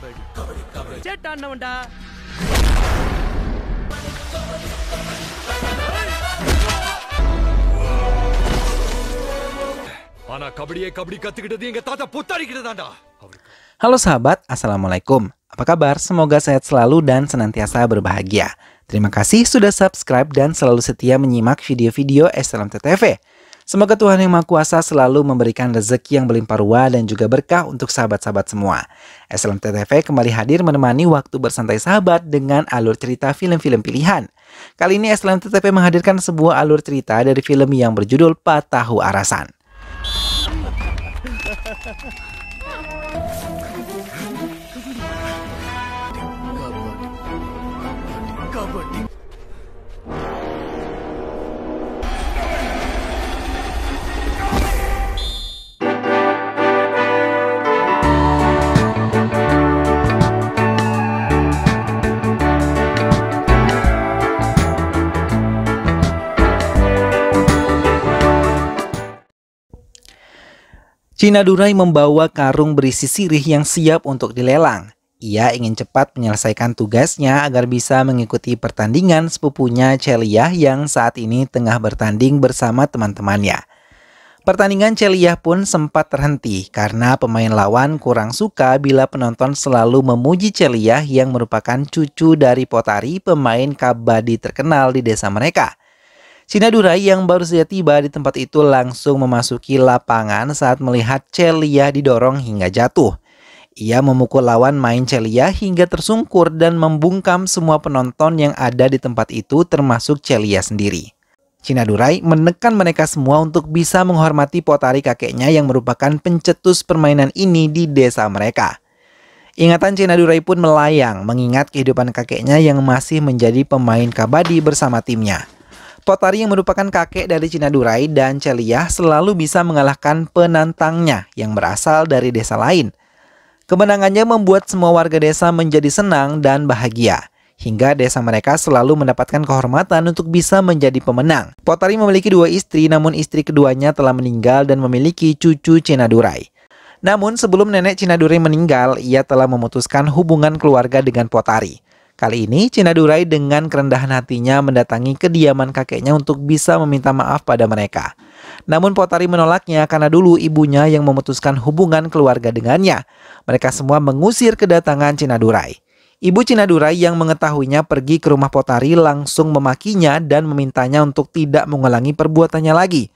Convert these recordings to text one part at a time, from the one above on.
Halo sahabat, Assalamualaikum. Apa kabar? Semoga sehat selalu dan senantiasa berbahagia. Terima kasih sudah subscribe dan selalu setia menyimak video-video TV. Semoga Tuhan Yang Maha Kuasa selalu memberikan rezeki yang berlimpah ruah dan juga berkah untuk sahabat-sahabat semua. SLMTTV kembali hadir menemani waktu bersantai sahabat dengan alur cerita film-film pilihan. Kali ini SLMTTV menghadirkan sebuah alur cerita dari film yang berjudul Patahu Arasan. Cina Durai membawa karung berisi sirih yang siap untuk dilelang. Ia ingin cepat menyelesaikan tugasnya agar bisa mengikuti pertandingan sepupunya Celiah yang saat ini tengah bertanding bersama teman-temannya. Pertandingan Celiah pun sempat terhenti karena pemain lawan kurang suka bila penonton selalu memuji Celiah yang merupakan cucu dari Potari pemain kabadi terkenal di desa mereka. Sinadurai yang baru saja tiba di tempat itu langsung memasuki lapangan saat melihat Celia didorong hingga jatuh. Ia memukul lawan main Celia hingga tersungkur dan membungkam semua penonton yang ada di tempat itu termasuk Celia sendiri. Cinadurai menekan mereka semua untuk bisa menghormati potari kakeknya yang merupakan pencetus permainan ini di desa mereka. Ingatan Cinadurai pun melayang mengingat kehidupan kakeknya yang masih menjadi pemain kabadi bersama timnya. Potari yang merupakan kakek dari Cina Durai dan Celia selalu bisa mengalahkan penantangnya yang berasal dari desa lain. Kemenangannya membuat semua warga desa menjadi senang dan bahagia hingga desa mereka selalu mendapatkan kehormatan untuk bisa menjadi pemenang. Potari memiliki dua istri, namun istri keduanya telah meninggal dan memiliki cucu Cina Durai. Namun sebelum nenek Cina Durai meninggal, ia telah memutuskan hubungan keluarga dengan Potari. Kali ini, Cina Durai dengan kerendahan hatinya mendatangi kediaman kakeknya untuk bisa meminta maaf pada mereka. Namun Potari menolaknya karena dulu ibunya yang memutuskan hubungan keluarga dengannya. Mereka semua mengusir kedatangan Cina Durai. Ibu Cina Durai yang mengetahuinya pergi ke rumah Potari langsung memakinya dan memintanya untuk tidak mengulangi perbuatannya lagi.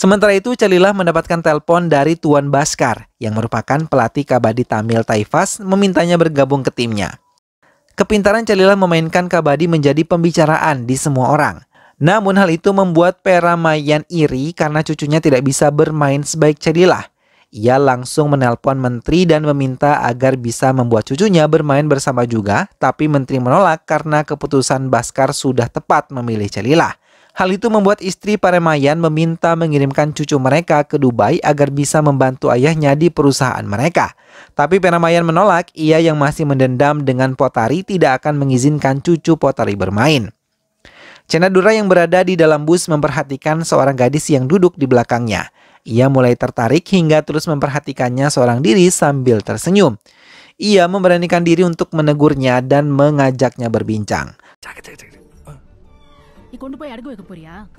Sementara itu, Celilah mendapatkan telepon dari Tuan Baskar yang merupakan pelatih kabadi Tamil Taifas memintanya bergabung ke timnya. Kepintaran Celila memainkan Kabadi menjadi pembicaraan di semua orang. Namun hal itu membuat Peramayan iri karena cucunya tidak bisa bermain sebaik Cedilah. Ia langsung menelpon menteri dan meminta agar bisa membuat cucunya bermain bersama juga, tapi menteri menolak karena keputusan Baskar sudah tepat memilih Celilah. Hal itu membuat istri Paremayan meminta mengirimkan cucu mereka ke Dubai agar bisa membantu ayahnya di perusahaan mereka. Tapi Paremayan menolak, ia yang masih mendendam dengan Potari tidak akan mengizinkan cucu Potari bermain. Cenadura yang berada di dalam bus memperhatikan seorang gadis yang duduk di belakangnya. Ia mulai tertarik hingga terus memperhatikannya seorang diri sambil tersenyum. Ia memberanikan diri untuk menegurnya dan mengajaknya berbincang. cek, cek, cek.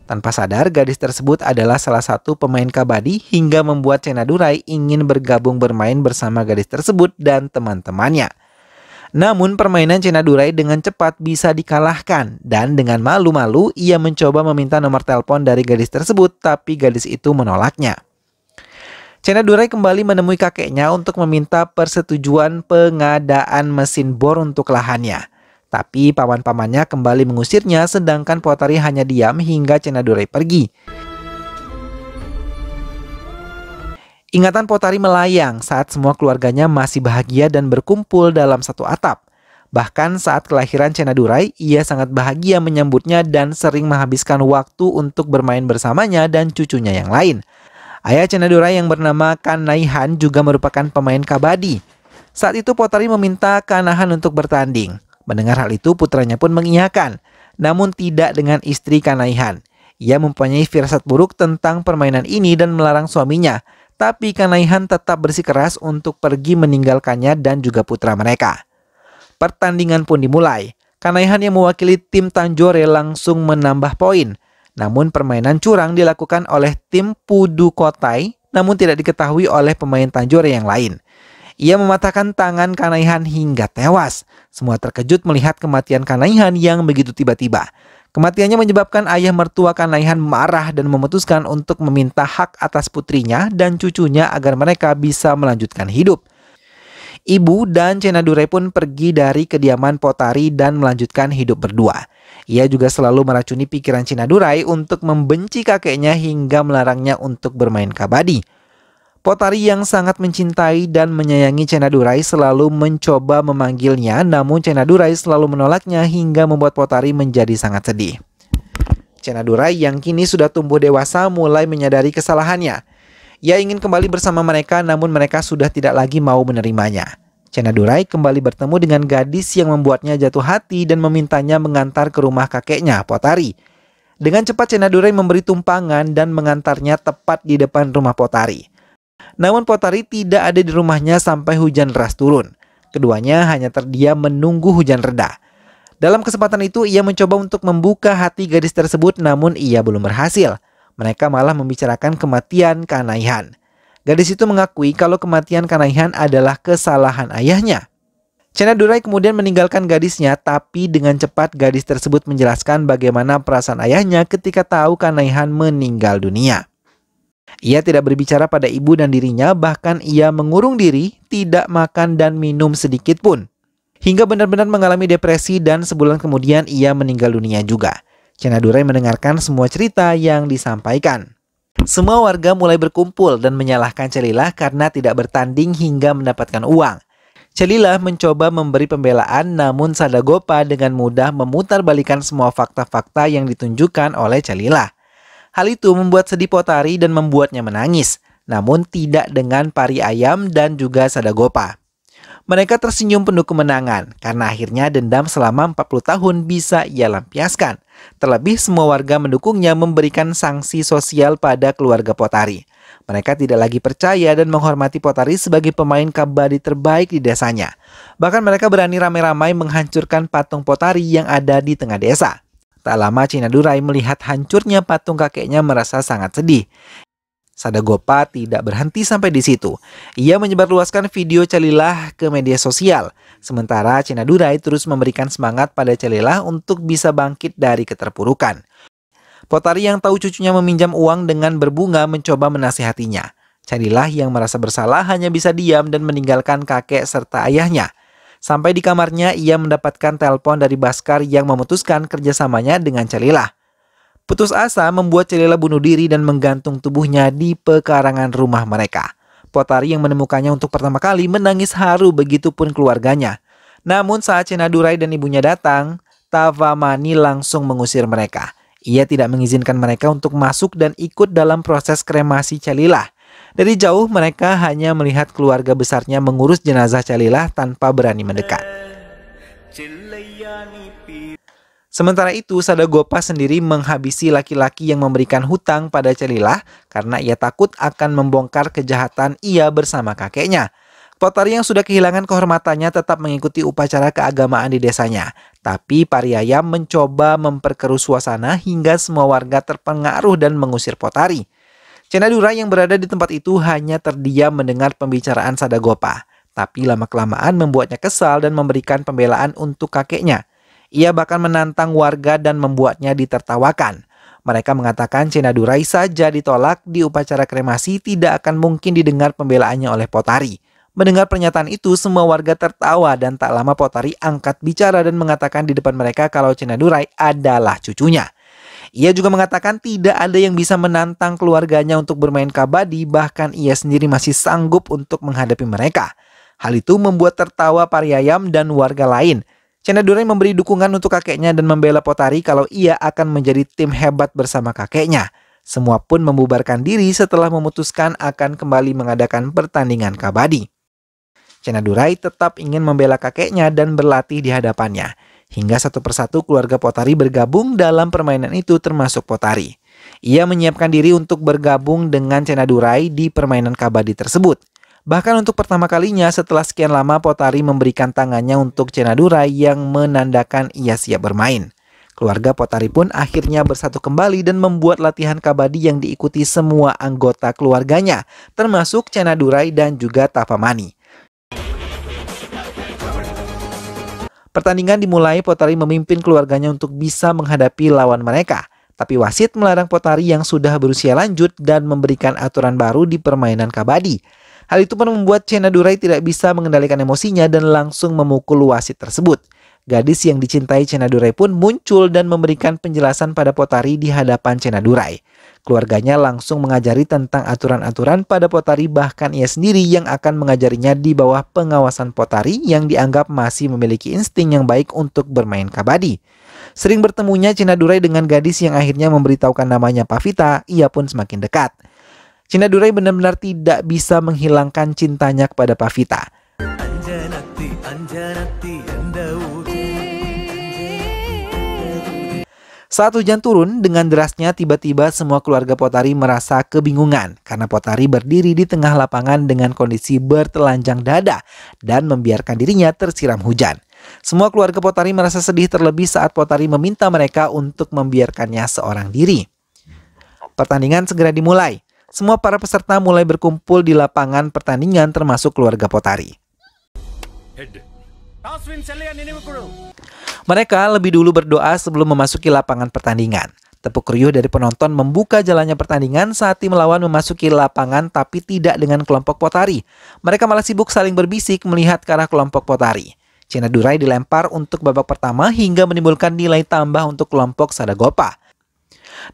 Tanpa sadar, gadis tersebut adalah salah satu pemain kabadi hingga membuat Cena ingin bergabung bermain bersama gadis tersebut dan teman-temannya. Namun permainan Cena dengan cepat bisa dikalahkan dan dengan malu-malu ia mencoba meminta nomor telepon dari gadis tersebut tapi gadis itu menolaknya. Cena kembali menemui kakeknya untuk meminta persetujuan pengadaan mesin bor untuk lahannya. Tapi paman-pamannya kembali mengusirnya sedangkan Potari hanya diam hingga Cenadurai pergi. Ingatan Potari melayang saat semua keluarganya masih bahagia dan berkumpul dalam satu atap. Bahkan saat kelahiran Cenadurai, ia sangat bahagia menyambutnya dan sering menghabiskan waktu untuk bermain bersamanya dan cucunya yang lain. Ayah Cenadurai yang bernama Kanaihan juga merupakan pemain kabadi. Saat itu Potari meminta Kanahan untuk bertanding. Mendengar hal itu putranya pun mengiyakan, namun tidak dengan istri Kanaihan. Ia mempunyai firasat buruk tentang permainan ini dan melarang suaminya, tapi Kanaihan tetap bersikeras untuk pergi meninggalkannya dan juga putra mereka. Pertandingan pun dimulai. Kanaihan yang mewakili tim Tanjore langsung menambah poin. Namun permainan curang dilakukan oleh tim Pudu Kotai namun tidak diketahui oleh pemain Tanjore yang lain. Ia mematahkan tangan Kanaihan hingga tewas. Semua terkejut melihat kematian Kanaihan yang begitu tiba-tiba. Kematiannya menyebabkan ayah mertua Kanaihan marah dan memutuskan untuk meminta hak atas putrinya dan cucunya agar mereka bisa melanjutkan hidup. Ibu dan Cenadure pun pergi dari kediaman Potari dan melanjutkan hidup berdua. Ia juga selalu meracuni pikiran Cenadurai untuk membenci kakeknya hingga melarangnya untuk bermain kabadi. Potari yang sangat mencintai dan menyayangi Cenadurai selalu mencoba memanggilnya, namun Cenadurai selalu menolaknya hingga membuat Potari menjadi sangat sedih. Cenadurai yang kini sudah tumbuh dewasa mulai menyadari kesalahannya. Ia ingin kembali bersama mereka namun mereka sudah tidak lagi mau menerimanya. Cenadurai kembali bertemu dengan gadis yang membuatnya jatuh hati dan memintanya mengantar ke rumah kakeknya, Potari. Dengan cepat Cenadurai memberi tumpangan dan mengantarnya tepat di depan rumah Potari. Namun Potari tidak ada di rumahnya sampai hujan deras turun. Keduanya hanya terdiam menunggu hujan reda. Dalam kesempatan itu ia mencoba untuk membuka hati gadis tersebut namun ia belum berhasil. Mereka malah membicarakan kematian Kanaihan. Gadis itu mengakui kalau kematian Kanaihan adalah kesalahan ayahnya. Chena Durai kemudian meninggalkan gadisnya, tapi dengan cepat gadis tersebut menjelaskan bagaimana perasaan ayahnya ketika tahu Kanaihan meninggal dunia. Ia tidak berbicara pada ibu dan dirinya, bahkan ia mengurung diri, tidak makan dan minum sedikit pun. Hingga benar-benar mengalami depresi dan sebulan kemudian ia meninggal dunia juga. Durai mendengarkan semua cerita yang disampaikan. Semua warga mulai berkumpul dan menyalahkan Celila karena tidak bertanding hingga mendapatkan uang. Celila mencoba memberi pembelaan namun Sadagopa dengan mudah memutar semua fakta-fakta yang ditunjukkan oleh Celila. Hal itu membuat sedih Potari dan membuatnya menangis, namun tidak dengan pari ayam dan juga sadagopa. Mereka tersenyum penuh kemenangan karena akhirnya dendam selama 40 tahun bisa ia lampiaskan. Terlebih semua warga mendukungnya memberikan sanksi sosial pada keluarga Potari. Mereka tidak lagi percaya dan menghormati Potari sebagai pemain kabadi terbaik di desanya. Bahkan mereka berani ramai-ramai menghancurkan patung Potari yang ada di tengah desa. Tak lama Cina Durai melihat hancurnya patung kakeknya merasa sangat sedih. Sadagopa tidak berhenti sampai di situ. Ia menyebarluaskan video Celilah ke media sosial. Sementara Cina Durai terus memberikan semangat pada Celilah untuk bisa bangkit dari keterpurukan. Potari yang tahu cucunya meminjam uang dengan berbunga mencoba menasihatinya. Celilah yang merasa bersalah hanya bisa diam dan meninggalkan kakek serta ayahnya. Sampai di kamarnya, ia mendapatkan telepon dari Baskar yang memutuskan kerjasamanya dengan Celila. Putus asa membuat Celila bunuh diri dan menggantung tubuhnya di pekarangan rumah mereka. Potari yang menemukannya untuk pertama kali menangis haru begitu pun keluarganya. Namun saat Cenadurai dan ibunya datang, Tavamani langsung mengusir mereka. Ia tidak mengizinkan mereka untuk masuk dan ikut dalam proses kremasi Celila. Dari jauh mereka hanya melihat keluarga besarnya mengurus jenazah Celilah tanpa berani mendekat. Sementara itu, Sadagopa sendiri menghabisi laki-laki yang memberikan hutang pada Celilah karena ia takut akan membongkar kejahatan ia bersama kakeknya. Potari yang sudah kehilangan kehormatannya tetap mengikuti upacara keagamaan di desanya. Tapi Pariayam mencoba memperkeruh suasana hingga semua warga terpengaruh dan mengusir Potari. Cenadura yang berada di tempat itu hanya terdiam mendengar pembicaraan Sadagopa, tapi lama-kelamaan membuatnya kesal dan memberikan pembelaan untuk kakeknya. Ia bahkan menantang warga dan membuatnya ditertawakan. Mereka mengatakan Cenadurai saja ditolak di upacara kremasi tidak akan mungkin didengar pembelaannya oleh Potari. Mendengar pernyataan itu, semua warga tertawa dan tak lama Potari angkat bicara dan mengatakan di depan mereka kalau Cenadurai adalah cucunya. Ia juga mengatakan tidak ada yang bisa menantang keluarganya untuk bermain kabadi, bahkan ia sendiri masih sanggup untuk menghadapi mereka. Hal itu membuat tertawa Pariyayam dan warga lain. Cendadurai memberi dukungan untuk kakeknya dan membela Potari kalau ia akan menjadi tim hebat bersama kakeknya. Semua pun membubarkan diri setelah memutuskan akan kembali mengadakan pertandingan kabadi. Cenadurai tetap ingin membela kakeknya dan berlatih di hadapannya. Hingga satu persatu keluarga Potari bergabung dalam permainan itu termasuk Potari. Ia menyiapkan diri untuk bergabung dengan Cenadurai di permainan kabadi tersebut. Bahkan untuk pertama kalinya setelah sekian lama Potari memberikan tangannya untuk Cenadurai yang menandakan ia siap bermain. Keluarga Potari pun akhirnya bersatu kembali dan membuat latihan kabadi yang diikuti semua anggota keluarganya, termasuk Cenadurai dan juga Tafamani. Pertandingan dimulai Potari memimpin keluarganya untuk bisa menghadapi lawan mereka. Tapi wasit melarang Potari yang sudah berusia lanjut dan memberikan aturan baru di permainan kabadi. Hal itu pun membuat Chena tidak bisa mengendalikan emosinya dan langsung memukul wasit tersebut gadis yang dicintai Cenadurai pun muncul dan memberikan penjelasan pada Potari di hadapan Cenadurai. Keluarganya langsung mengajari tentang aturan-aturan pada Potari bahkan ia sendiri yang akan mengajarinya di bawah pengawasan Potari yang dianggap masih memiliki insting yang baik untuk bermain kabadi. Sering bertemunya Cenadurai dengan gadis yang akhirnya memberitahukan namanya Pavita, ia pun semakin dekat. Cenadurai benar-benar tidak bisa menghilangkan cintanya kepada Pavita. Anjanati, anjanati, anjanati. Saat hujan turun, dengan derasnya tiba-tiba semua keluarga Potari merasa kebingungan karena Potari berdiri di tengah lapangan dengan kondisi bertelanjang dada dan membiarkan dirinya tersiram hujan. Semua keluarga Potari merasa sedih terlebih saat Potari meminta mereka untuk membiarkannya seorang diri. Pertandingan segera dimulai. Semua para peserta mulai berkumpul di lapangan pertandingan termasuk keluarga Potari. Mereka lebih dulu berdoa sebelum memasuki lapangan pertandingan. Tepuk riuh dari penonton membuka jalannya pertandingan saat tim lawan memasuki lapangan tapi tidak dengan kelompok potari. Mereka malah sibuk saling berbisik melihat ke arah kelompok potari. Cina Durai dilempar untuk babak pertama hingga menimbulkan nilai tambah untuk kelompok Sadagopa.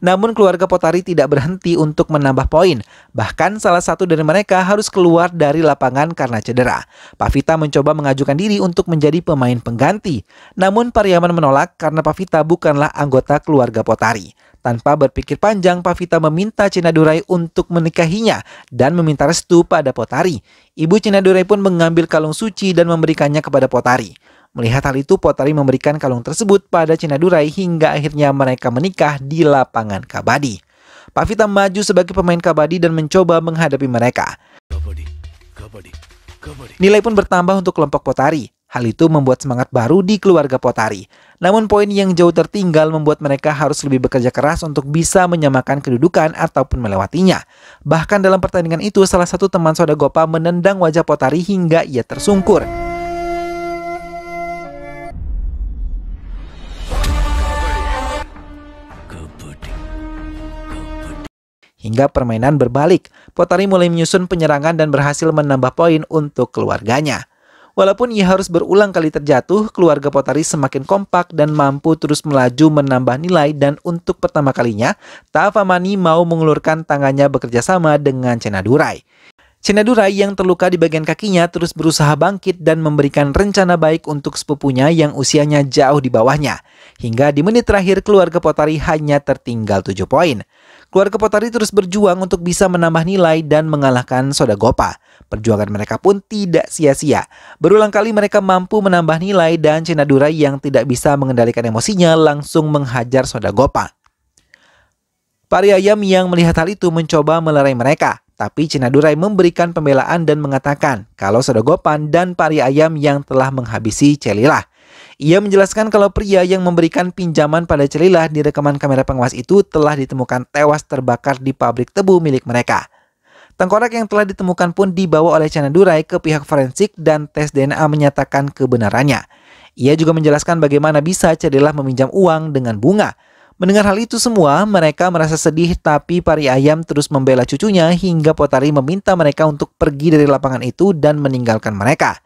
Namun keluarga Potari tidak berhenti untuk menambah poin. Bahkan salah satu dari mereka harus keluar dari lapangan karena cedera. Pavita mencoba mengajukan diri untuk menjadi pemain pengganti. Namun Pariaman menolak karena Pavita bukanlah anggota keluarga Potari. Tanpa berpikir panjang, Pavita meminta Cina Durai untuk menikahinya dan meminta restu pada Potari. Ibu Cina Durai pun mengambil kalung suci dan memberikannya kepada Potari. Melihat hal itu, Potari memberikan kalung tersebut pada Cina Durai hingga akhirnya mereka menikah di lapangan Kabadi. Pavita maju sebagai pemain Kabadi dan mencoba menghadapi mereka. Kabadi, kabadi, kabadi. Nilai pun bertambah untuk kelompok Potari. Hal itu membuat semangat baru di keluarga Potari. Namun poin yang jauh tertinggal membuat mereka harus lebih bekerja keras untuk bisa menyamakan kedudukan ataupun melewatinya. Bahkan dalam pertandingan itu salah satu teman Gopa menendang wajah Potari hingga ia tersungkur. hingga permainan berbalik. Potari mulai menyusun penyerangan dan berhasil menambah poin untuk keluarganya. Walaupun ia harus berulang kali terjatuh, keluarga Potari semakin kompak dan mampu terus melaju menambah nilai dan untuk pertama kalinya, Tafamani mau mengulurkan tangannya bekerja sama dengan Cenadurai. Cenadurai yang terluka di bagian kakinya terus berusaha bangkit dan memberikan rencana baik untuk sepupunya yang usianya jauh di bawahnya. Hingga di menit terakhir keluarga Potari hanya tertinggal 7 poin. Keluarga Potari terus berjuang untuk bisa menambah nilai dan mengalahkan Soda Gopa. Perjuangan mereka pun tidak sia-sia. Berulang kali mereka mampu menambah nilai dan Cenadura yang tidak bisa mengendalikan emosinya langsung menghajar Soda Gopa. Pari ayam yang melihat hal itu mencoba melerai mereka, tapi Cinadurai memberikan pembelaan dan mengatakan kalau Sodogopan dan pari ayam yang telah menghabisi Celilah. Ia menjelaskan kalau pria yang memberikan pinjaman pada Celilah di rekaman kamera pengawas itu telah ditemukan tewas terbakar di pabrik tebu milik mereka. Tengkorak yang telah ditemukan pun dibawa oleh Durai ke pihak forensik dan tes DNA menyatakan kebenarannya. Ia juga menjelaskan bagaimana bisa Celilah meminjam uang dengan bunga. Mendengar hal itu semua, mereka merasa sedih tapi Pari Ayam terus membela cucunya hingga Potari meminta mereka untuk pergi dari lapangan itu dan meninggalkan mereka.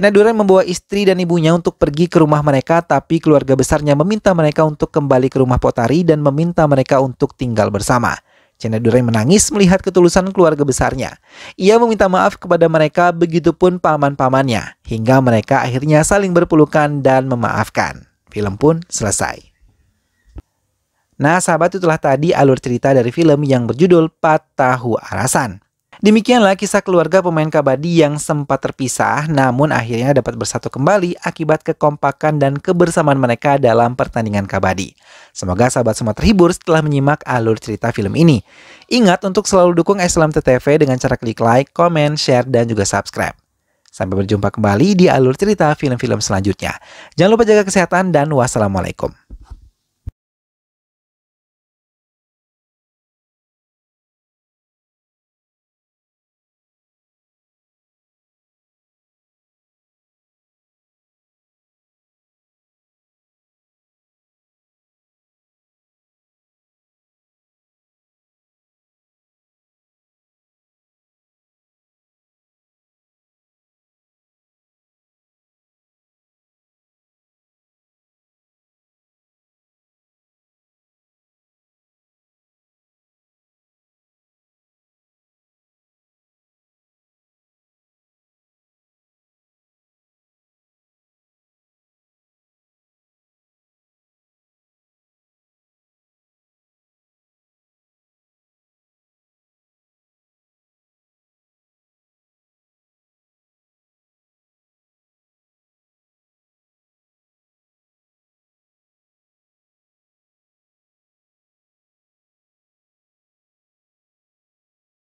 Duren membawa istri dan ibunya untuk pergi ke rumah mereka, tapi keluarga besarnya meminta mereka untuk kembali ke rumah Potari dan meminta mereka untuk tinggal bersama. Duren menangis melihat ketulusan keluarga besarnya. Ia meminta maaf kepada mereka begitupun paman-pamannya, hingga mereka akhirnya saling berpelukan dan memaafkan. Film pun selesai. Nah sahabat itulah tadi alur cerita dari film yang berjudul Patahu Arasan. Demikianlah kisah keluarga pemain kabadi yang sempat terpisah namun akhirnya dapat bersatu kembali akibat kekompakan dan kebersamaan mereka dalam pertandingan kabadi. Semoga sahabat semua terhibur setelah menyimak alur cerita film ini. Ingat untuk selalu dukung Islam TTV dengan cara klik like, komen, share, dan juga subscribe. Sampai berjumpa kembali di alur cerita film-film selanjutnya. Jangan lupa jaga kesehatan dan wassalamualaikum.